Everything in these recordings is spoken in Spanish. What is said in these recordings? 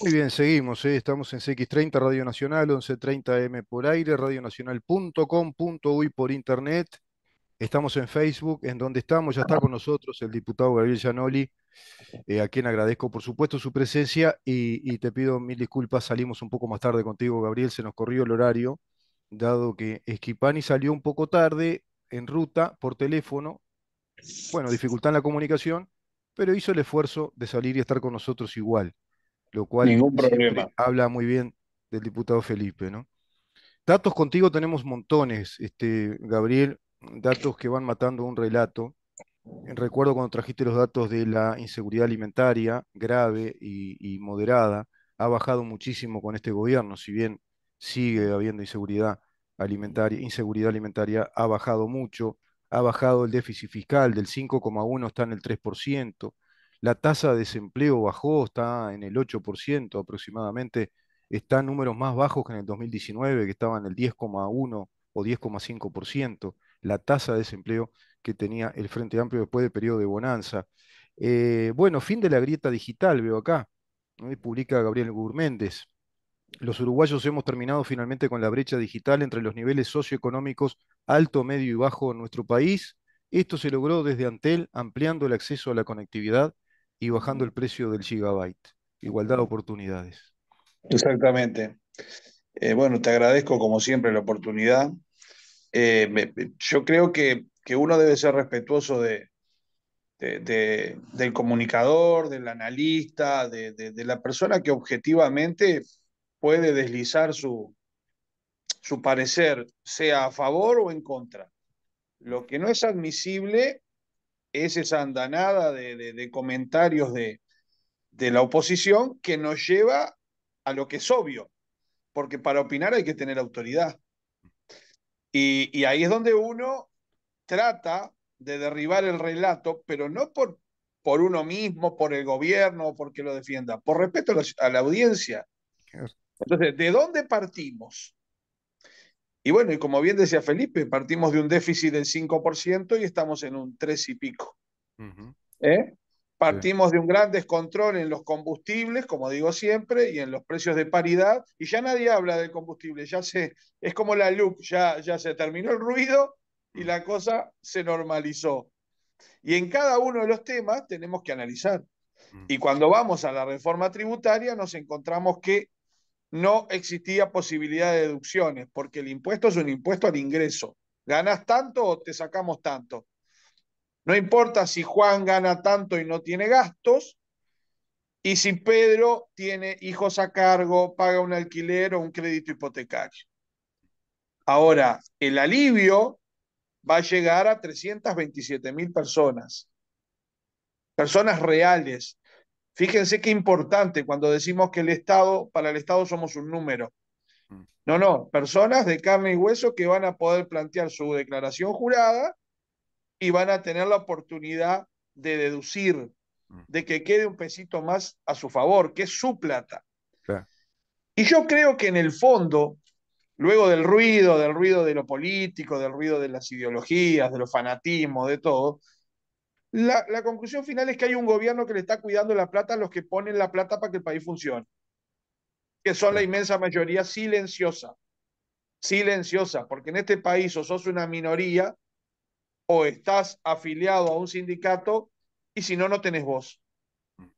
Muy bien, seguimos. Eh, estamos en CX30 Radio Nacional, 1130M por aire, radionacional.com.uy por internet. Estamos en Facebook, en donde estamos. Ya está con nosotros el diputado Gabriel Gianoli, eh, a quien agradezco por supuesto su presencia y, te pido mil disculpas. Salimos un poco más tarde contigo, Gabriel. Se nos corrió el horario, dado que Esquipani salió un poco tarde en ruta por teléfono. Bueno, dificultad la comunicación, pero hizo el esfuerzo de salir y estar con nosotros igual lo cual habla muy bien del diputado Felipe, ¿no? Datos contigo tenemos montones, este, Gabriel, datos que van matando un relato. Recuerdo cuando trajiste los datos de la inseguridad alimentaria grave y, moderada, ha bajado muchísimo con este gobierno, si bien sigue habiendo inseguridad alimentaria, inseguridad alimentaria ha bajado mucho, ha bajado el déficit fiscal del 5,1 está en el 3%, la tasa de desempleo bajó, está en el 8% aproximadamente, está en números más bajos que en el 2019, que estaba en el 10,1 o 10,5%, la tasa de desempleo que tenía el Frente Amplio después del periodo de bonanza. Eh, bueno, fin de la grieta digital, veo acá, publica Gabriel Gurméndez. Los uruguayos hemos terminado finalmente con la brecha digital entre los niveles socioeconómicos alto, medio y bajo en nuestro país. Esto se logró desde Antel, ampliando el acceso a la conectividad y bajando el precio del gigabyte. Igualdad de oportunidades. Exactamente. Eh, bueno, te agradezco como siempre la oportunidad. Eh, yo creo que, que, uno debe ser respetuoso de, del comunicador, del analista, de, de, la persona que objetivamente puede deslizar su, su parecer, sea a favor o en contra. Lo que no es admisible es esa andanada de, comentarios de, de la oposición que nos lleva a lo que es obvio, porque para opinar hay que tener autoridad. Y, ahí es donde uno trata de derribar el relato, pero no por, por uno mismo, por el gobierno o porque lo defienda, por respeto a la audiencia. Entonces, ¿de dónde partimos? Y bueno, y como bien decía Felipe, partimos de un déficit del 5% y estamos en un 3 y pico. ¿Eh? Partimos de un gran descontrol en los combustibles, como digo siempre, y en los precios de paridad, y ya nadie habla del combustible, ya se, es como la loop, ya, ya se terminó el ruido y la cosa se normalizó. Y en cada uno de los temas tenemos que analizar. Y cuando vamos a la reforma tributaria nos encontramos que no existía posibilidad de deducciones, porque el impuesto es un impuesto al ingreso. Ganas tanto o te sacamos tanto. No importa si Juan gana tanto y no tiene gastos, y si Pedro tiene hijos a cargo, paga un alquiler o un crédito hipotecario. Ahora, el alivio va a llegar a 327 mil personas, personas reales, Fíjense qué importante cuando decimos que el Estado, para el Estado somos un número. Mm. No, no, personas de carne y hueso que van a poder plantear su declaración jurada y van a tener la oportunidad de deducir, mm. de que quede un pesito más a su favor, que es su plata. Y yo creo que en el fondo, luego del ruido, del ruido de lo político, del ruido de las ideologías, de los fanatismos, de todo, la, conclusión final es que hay un gobierno que le está cuidando la plata a los que ponen la plata para que el país funcione, que son la inmensa mayoría silenciosa, silenciosa, porque en este país o sos una minoría o estás afiliado a un sindicato y si no, no tenés voz. Mm.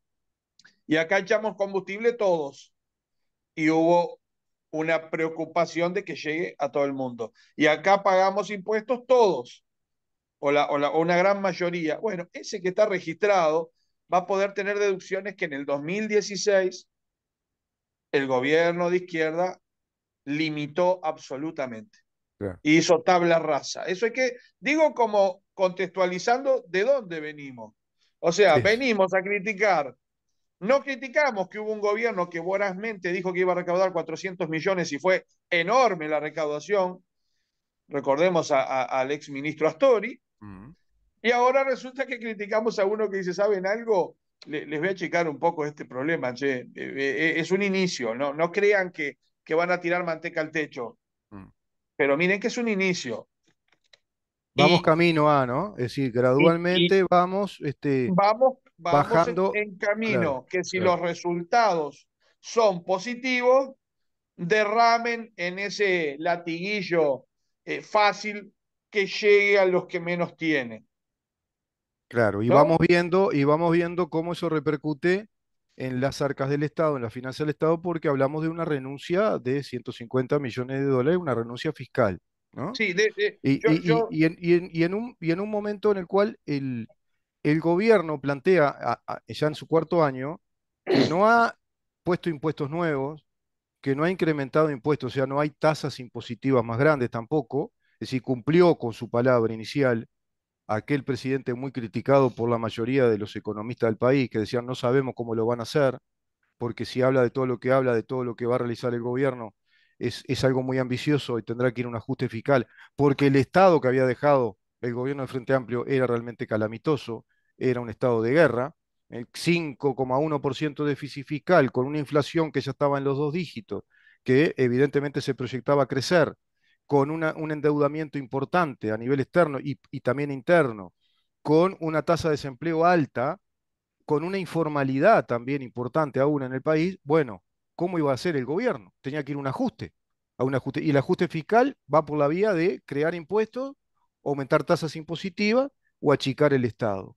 Y acá echamos combustible todos y hubo una preocupación de que llegue a todo el mundo. Y acá pagamos impuestos todos o, una gran mayoría, bueno, ese que está registrado va a poder tener deducciones que en el 2016 el gobierno de izquierda limitó absolutamente. Y hizo tabla rasa. Eso es que, digo como contextualizando de dónde venimos. O sea, venimos a criticar. No criticamos que hubo un gobierno que vorazmente dijo que iba a recaudar 400 millones y fue enorme la recaudación. Recordemos al exministro Astori. Y ahora resulta que criticamos a uno que dice, ¿saben algo? les voy a checar un poco este problema, eh, eh, es un inicio, no, no crean que, que van a tirar manteca al techo. Mm. Pero miren que es un inicio. Vamos camino a, ¿no? Es decir, gradualmente vamos, este, vamos, bajando. En, camino, que si los resultados son positivos, derramen en ese latiguillo eh, fácil que llegue a los que menos tienen. Claro, y vamos viendo, y vamos viendo cómo eso repercute en las arcas del Estado, en las finanzas del Estado, porque hablamos de una renuncia de 150 millones de dólares, una renuncia fiscal. Sí, y, en, un, momento en el cual el, gobierno plantea, ya en su cuarto año, que no ha puesto impuestos nuevos, que no ha incrementado impuestos, o sea, no hay tasas impositivas más grandes tampoco, es decir, cumplió con su palabra inicial aquel presidente muy criticado por la mayoría de los economistas del país que decían no sabemos cómo lo van a hacer, porque si habla de todo lo que habla, de todo lo que va a realizar el gobierno, es, algo muy ambicioso y tendrá que ir un ajuste fiscal, porque el Estado que había dejado el gobierno del Frente Amplio era realmente calamitoso, era un estado de guerra, el 5,1% de déficit fiscal con una inflación que ya estaba en los dos dígitos, que evidentemente se proyectaba crecer con un endeudamiento importante a nivel externo y, también interno, con una tasa de desempleo alta, con una informalidad también importante aún en el país, bueno, ¿cómo iba a ser el gobierno? Tenía que ir un ajuste, a un ajuste. Y el ajuste fiscal va por la vía de crear impuestos, aumentar tasas impositivas o achicar el Estado.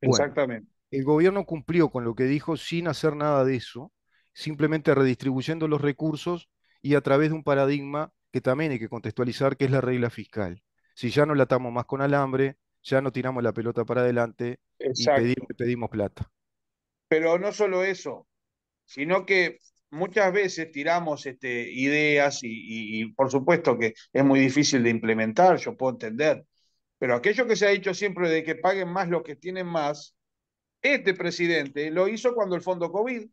Exactamente. el gobierno cumplió con lo que dijo sin hacer nada de eso, simplemente redistribuyendo los recursos y a través de un paradigma que también hay que contextualizar, que es la regla fiscal. Si ya no la atamos más con alambre, ya no tiramos la pelota para adelante y pedimos, plata. Pero no solo eso, sino que muchas veces tiramos este, ideas y, y, por supuesto que es muy difícil de implementar, yo puedo entender, pero aquello que se ha dicho siempre de que paguen más los que tienen más, este presidente lo hizo cuando el fondo COVID,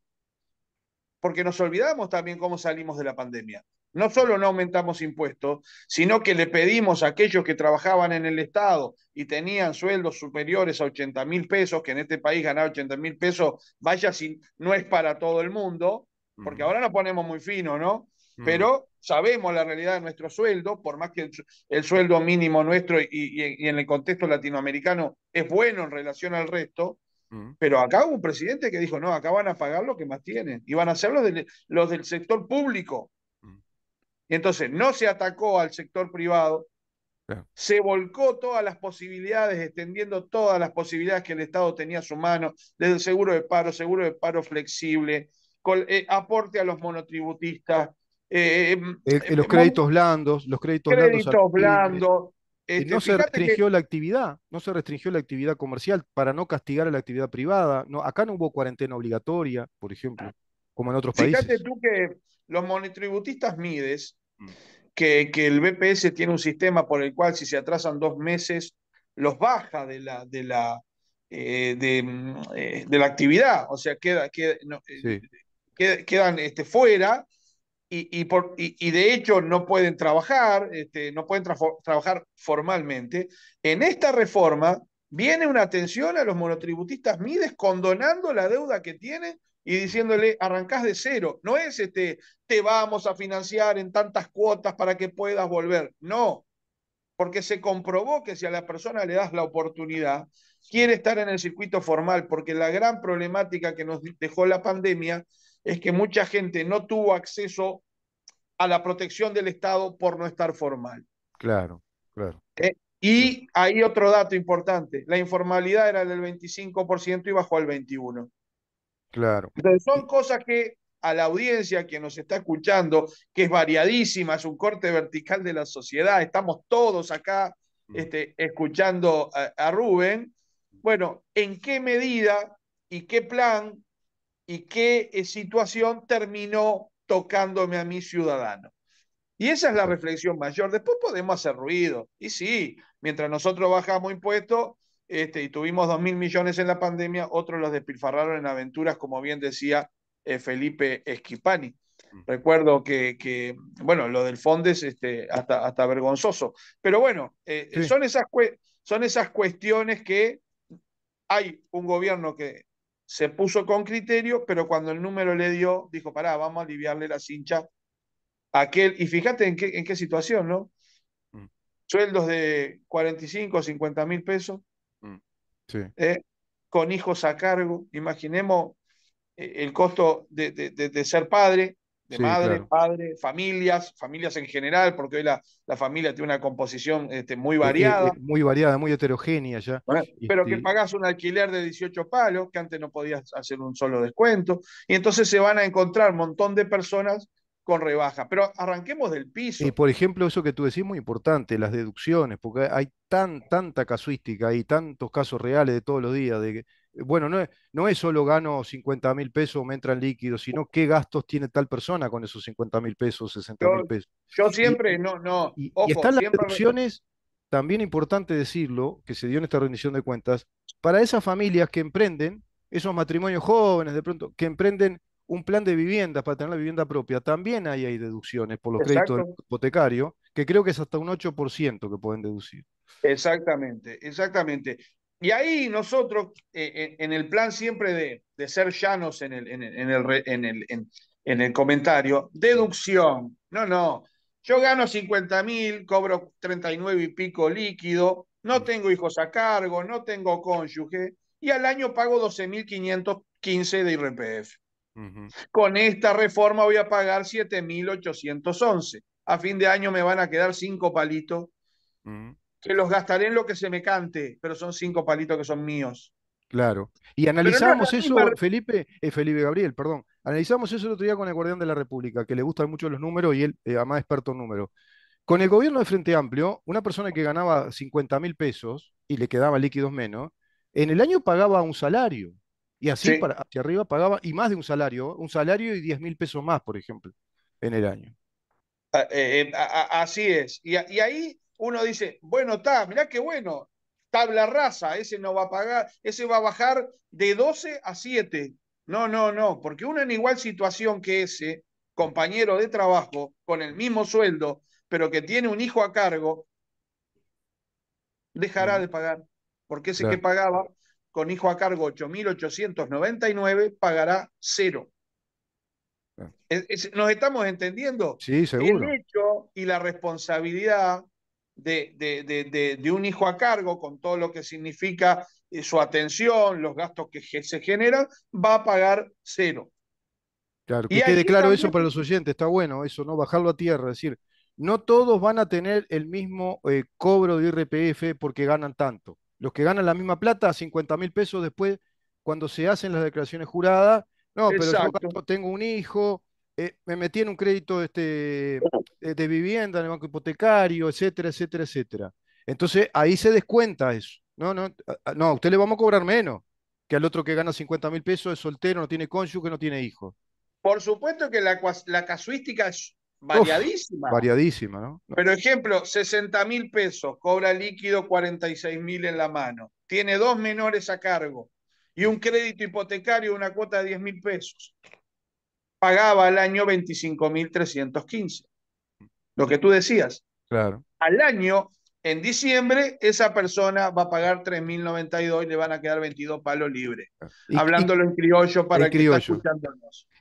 porque nos olvidamos también cómo salimos de la pandemia. No solo no aumentamos impuestos, sino que le pedimos a aquellos que trabajaban en el Estado y tenían sueldos superiores a 80 mil pesos, que en este país ganar 80 mil pesos, vaya si no es para todo el mundo, porque ahora nos ponemos muy fino, ¿no? Mm. Pero sabemos la realidad de nuestro sueldo, por más que el, sueldo mínimo nuestro y, en el contexto latinoamericano es bueno en relación al resto, mm. pero acá hubo un presidente que dijo, no, acá van a pagar lo que más tienen y van a ser los del sector público. Entonces, no se atacó al sector privado, se volcó todas las posibilidades, extendiendo todas las posibilidades que el Estado tenía a su mano, desde el seguro de paro, seguro de paro flexible, eh, aporte a los monotributistas. Eh, eh, mm, los créditos blandos, los créditos, blandos. Este, no se restringió la actividad, no se restringió la actividad comercial para no castigar a la actividad privada. No, acá no hubo cuarentena obligatoria, por ejemplo, como en otros países. Fíjate tú que los monotributistas MIDES, mm. que, que, el BPS tiene un sistema por el cual si se atrasan dos meses, los baja de la, de la, eh, mm, eh, de, la actividad, o sea, queda, eh, quedan este, fuera. Y, y, y, de hecho no pueden trabajar, este, no pueden trabajar formalmente. En esta reforma viene una atención a los monotributistas MIDES condonando la deuda que tienen y diciéndole, arrancás de cero. No es este, te vamos a financiar en tantas cuotas para que puedas volver. No, porque se comprobó que si a la persona le das la oportunidad, quiere estar en el circuito formal, porque la gran problemática que nos dejó la pandemia es que mucha gente no tuvo acceso a la protección del Estado por no estar formal. Claro, claro. ¿Eh? Y hay otro dato importante, la informalidad era del 25% y bajó al 21%. Claro. Entonces son cosas que a la audiencia que nos está escuchando, que es variadísima, es un corte vertical de la sociedad, estamos todos acá mm. este, escuchando a, Rubén. Bueno, ¿en qué medida y qué plan y qué eh, situación terminó tocándome a mi ciudadano? Y esa es la reflexión mayor. Después podemos hacer ruido. Y sí, mientras nosotros bajamos impuestos, este, y tuvimos dos mil millones en la pandemia, otros los despilfarraron en aventuras, como bien decía eh, Felipe Esquipani. Mm. Recuerdo que, bueno, lo del Fondes, este, hasta, hasta vergonzoso. Pero bueno, eh, son, esas son esas cuestiones que hay un gobierno que se puso con criterio, pero cuando el número le dio, dijo, pará, vamos a aliviarle la cincha a aquel. Y fíjate en qué, en qué situación, ¿no? Mm. Sueldos de 45, 50 mil pesos, ¿eh? con hijos a cargo. Imaginemos eh, el costo de, ser padre, de madre, padre, familias, familias en general, porque hoy la, familia tiene una composición este, muy eh, variada. muy variada, muy heterogénea ya. Pero que este pagás un alquiler de 18 palos, que antes no podías hacer un solo descuento. Y entonces se van a encontrar un montón de personas con rebaja. Pero arranquemos del piso. Y por ejemplo, eso que tú decís muy importante, las deducciones, porque hay tan, tanta casuística y tantos casos reales de todos los días, de que, bueno, no es, no es solo gano 50 mil pesos, o me entran líquidos, sino qué gastos tiene tal persona con esos 50 mil pesos, 60 mil pesos. Yo siempre, no, no. Y, están las deducciones, también importante decirlo, que se dio en esta rendición de cuentas, para esas familias que emprenden, esos matrimonios jóvenes de pronto, que emprenden un plan de vivienda para tener la vivienda propia, también ahí hay deducciones por los créditos hipotecarios, que creo que es hasta un 8% que pueden deducir. Exactamente, exactamente. Y ahí nosotros, eh, en, el plan siempre de, ser llanos en el, en el, en el, en el, comentario, deducción, no, no, yo gano 50.000, cobro 39 y pico líquido, no tengo hijos a cargo, no tengo cónyuge, y al año pago 12.515 de IRPF. Con esta reforma voy a pagar 7.811. A fin de año me van a quedar cinco palitos, que los gastaré en lo que se me cante, pero son cinco palitos que son míos. Claro. Y analizamos eso, Felipe, eh, Felipe Gabriel, perdón. Analizamos eso el otro día con el Guardián de la República, que le gustan mucho los números y él, eh, además, experto en números. Con el gobierno de Frente Amplio, una persona que ganaba 50 mil pesos y le quedaba líquidos menos, en el año pagaba un salario. Y así para, hacia arriba pagaba, y más de un salario, un salario y 10 mil pesos más, por ejemplo, en el año. Ah, eh, así es. Y, ahí uno dice, bueno, está, mirá qué bueno, tabla rasa, ese no va a pagar, ese va a bajar de 12 a 7. No, no, no, porque uno en igual situación que ese, compañero de trabajo, con el mismo sueldo, pero que tiene un hijo a cargo, dejará mm. de pagar, porque ese que pagaba con hijo a cargo 8.899, pagará cero. ¿Nos estamos entendiendo? Sí, seguro. El hecho y la responsabilidad de, de, de, de, un hijo a cargo, con todo lo que significa eh, su atención, los gastos que se generan, va a pagar cero. Claro, y quede claro eso para los oyentes, está bueno eso, ¿no? Bajarlo a tierra, es decir, no todos van a tener el mismo eh, cobro de IRPF porque ganan tanto los que ganan la misma plata, 50 mil pesos después, cuando se hacen las declaraciones juradas. No, pero yo tengo un hijo, eh, me metí en un crédito este, eh, de vivienda en el banco hipotecario, etcétera, etcétera, etcétera. Entonces ahí se descuenta eso. No, no, no, a usted le vamos a cobrar menos que al otro que gana 50 mil pesos, es soltero, no tiene cónyuge, no tiene hijo. Por supuesto que la, casuística es variadísima. variadísima, ¿no? Pero ejemplo, 60 mil pesos, cobra líquido 46 mil en la mano, tiene dos menores a cargo y un crédito hipotecario, una cuota de 10 mil pesos. Pagaba al año mil 25.315. Lo que tú decías. Claro. Al año, en diciembre, esa persona va a pagar mil 3.092 y le van a quedar 22 palos libres. Hablándolo en criollo para que criollo.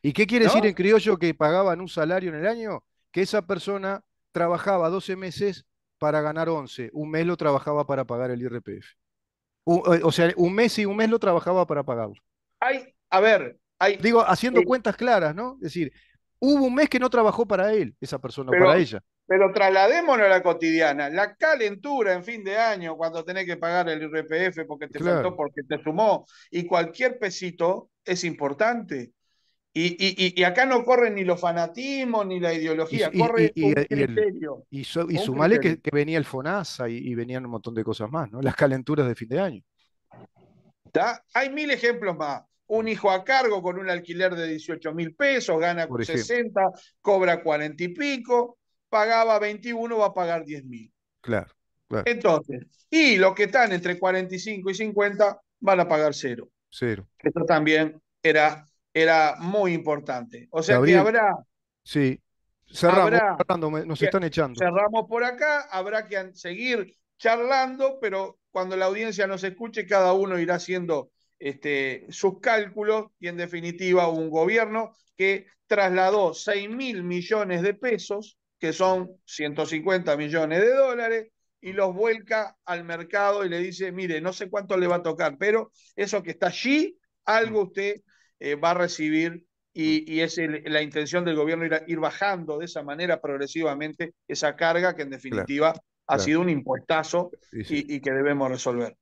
¿Y qué quiere decir en criollo que pagaban un salario en el año? que esa persona trabajaba 12 meses para ganar 11, un mes lo trabajaba para pagar el IRPF. Eh, o sea, un mes y un mes lo trabajaba para pagarlo. Hay, a ver, Digo, haciendo eh, cuentas claras, ¿no? Es decir, hubo un mes que no trabajó para él, esa persona, para ella. Pero trasladémonos a la cotidiana. La calentura en fin de año, cuando tenés que pagar el IRPF porque te faltó, porque te sumó, y cualquier pesito es importante. Y, acá no corren ni los fanatismos ni la ideología, y, corre un criterio. y, sumale Que, venía el FONASA y, venían un montón de cosas más, ¿no? Las calenturas de fin de año. ¿Está? Hay mil ejemplos más. Un hijo a cargo con un alquiler de 18 mil pesos, gana con 60, cobra 40 y pico, pagaba 21, va a pagar 10 mil. Claro, claro. Entonces, y los que están entre 45 y 50 van a pagar cero. Cero. Esto también era era muy importante. O sea que habrá. Sí, cerramos, nos están echando. Cerramos por acá, habrá que seguir charlando, pero cuando la audiencia nos escuche, cada uno irá haciendo este, sus cálculos y en definitiva un gobierno que trasladó 6 mil millones de pesos, que son 150 millones de dólares, y los vuelca al mercado y le dice, mire, no sé cuánto le va a tocar, pero eso que está allí, algo usted eh, va a recibir y, es la intención del gobierno ir, ir, bajando de esa manera progresivamente esa carga que en definitiva ha sido un impuestazo Y, que debemos resolver.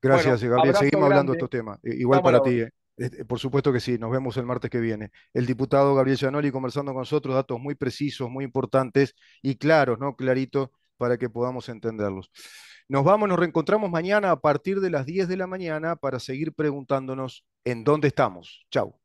Gracias, Gabriel. Seguimos hablando de estos temas. Igual para ti. Eh. Este, por supuesto que sí, nos vemos el martes que viene. El diputado Gabriel Gianoli conversando con nosotros, datos muy precisos, muy importantes y claros, ¿no? Clarito, para que podamos entenderlos. Nos vamos, nos reencontramos mañana a partir de las 10 de la mañana para seguir preguntándonos en dónde estamos. Chau.